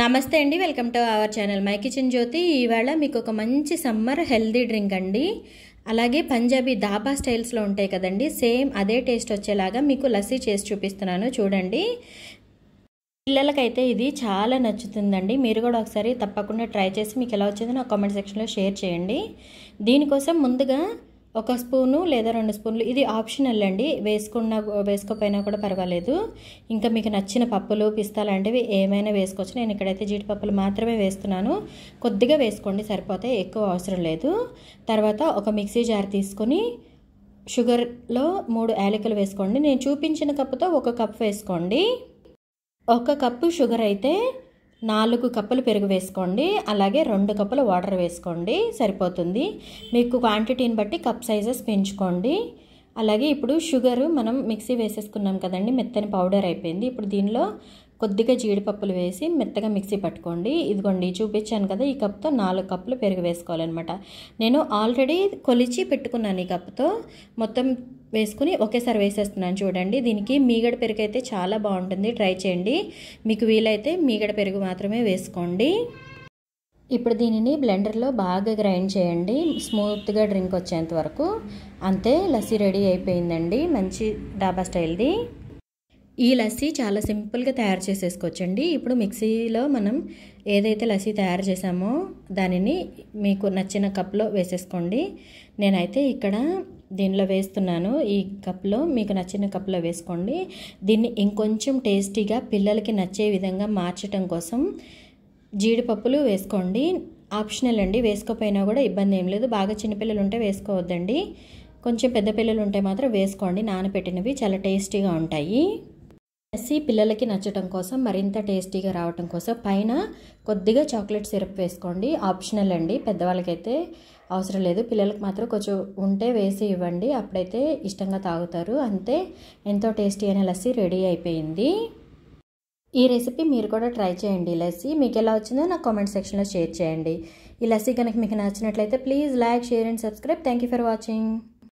నమస్తే అండి welcome to our channel my kitchen Jyothi ఇవాళ మీకు ఒక మంచి సమ్మర్ హెల్దీ డ్రింక్ అండి అలాగే పంజాబీ దాబా స్టైల్స్లో ఉంటాయి కదండి సేమ్ అదే టేస్ట్ వచ్చేలాగా మీకు లస్సీ చేసి చూపిస్తున్నాను చూడండి పిల్లలకైతే ఇది చాలా నచ్చుతుందండి మీరు కూడా ఒకసారి తప్పకుండా ట్రై చేసి మీకు ఎలా వచ్చిందో నా కామెంట్ సెక్షన్లో షేర్ చేయండి దీనికోసం ముందుగా ఒక స్పూను లేదా రెండు స్పూన్లు ఇది ఆప్షనల్ అండి వేసుకున్న వేసుకోకపోయినా కూడా పర్వాలేదు ఇంకా మీకు నచ్చిన పప్పులు పిస్తా లాంటివి ఏమైనా వేసుకోవచ్చు నేను ఇక్కడైతే జీడిపప్పులు మాత్రమే వేస్తున్నాను కొద్దిగా వేసుకోండి సరిపోతే ఎక్కువ అవసరం లేదు తర్వాత ఒక మిక్సీ జార్ తీసుకొని షుగర్లో మూడు యాలకులు వేసుకోండి నేను చూపించిన కప్పుతో ఒక కప్ వేసుకోండి ఒక కప్పు షుగర్ అయితే నాలుగు కప్పులు పెరుగు వేసుకోండి అలాగే రెండు కప్పులు వాటర్ వేసుకోండి సరిపోతుంది మీకు క్వాంటిటీని బట్టి కప్ సైజెస్ పెంచుకోండి అలాగే ఇప్పుడు షుగరు మనం మిక్సీ వేసేసుకున్నాం కదండి మెత్తని పౌడర్ అయిపోయింది ఇప్పుడు దీనిలో కొద్దిగా జీడిపప్పులు వేసి మెత్తగా మిక్సీ పట్టుకోండి ఇదిగోండి చూపించాను కదా ఈ కప్తో నాలుగు కప్పులు పెరుగు వేసుకోవాలన్నమాట నేను ఆల్రెడీ కొలిచి పెట్టుకున్నాను ఈ కప్తో మొత్తం వేసుకుని ఒకేసారి వేసేస్తున్నాను చూడండి దీనికి మీగడ పెరుగు అయితే చాలా బాగుంటుంది ట్రై చేయండి మీకు వీలైతే మీగడ పెరుగు మాత్రమే వేసుకోండి ఇప్పుడు దీనిని బ్లెండర్లో బాగా గ్రైండ్ చేయండి స్మూత్గా డ్రింక్ వచ్చేంత వరకు అంతే లస్సీ రెడీ అయిపోయిందండి మంచి డాబా స్టైల్ది ఈ లస్సీ చాలా సింపుల్గా తయారు చేసేసుకోవచ్చండి ఇప్పుడు మిక్సీలో మనం ఏదైతే లస్సీ తయారు చేసామో దానిని మీకు నచ్చిన కప్లో వేసేసుకోండి నేనైతే ఇక్కడ దీనిలో వేస్తున్నాను ఈ కప్లో మీకు నచ్చిన కప్లో వేసుకోండి దీన్ని ఇంకొంచెం టేస్టీగా పిల్లలకి నచ్చే విధంగా మార్చటం కోసం జీడిపప్పులు వేసుకోండి ఆప్షనల్ అండి వేసుకోపోయినా కూడా ఇబ్బంది ఏం లేదు బాగా చిన్నపిల్లలు ఉంటే వేసుకోవద్దండి కొంచెం పెద్ద పిల్లలు ఉంటే మాత్రం వేసుకోండి నానబెట్టినవి చాలా టేస్టీగా ఉంటాయి రెసిపీ పిల్లలకి నచ్చటం కోసం మరింత టేస్టీగా రావటం కోసం పైన కొద్దిగా చాక్లెట్ సిరప్ వేసుకోండి ఆప్షనల్ అండి పెద్దవాళ్ళకైతే అవసరం లేదు పిల్లలకు మాత్రం కొంచెం ఉంటే వేసి ఇవ్వండి అప్పుడైతే ఇష్టంగా తాగుతారు అంతే ఎంతో టేస్టీ అయిన లస్సీ రెడీ అయిపోయింది ఈ రెసిపీ మీరు కూడా ట్రై చేయండి ఈ లస్సీ మీకు ఎలా వచ్చిందో నాకు కామెంట్ సెక్షన్లో షేర్ చేయండి ఈ లస్సీ కనుక మీకు నచ్చినట్లయితే please like share and subscribe thank you for watching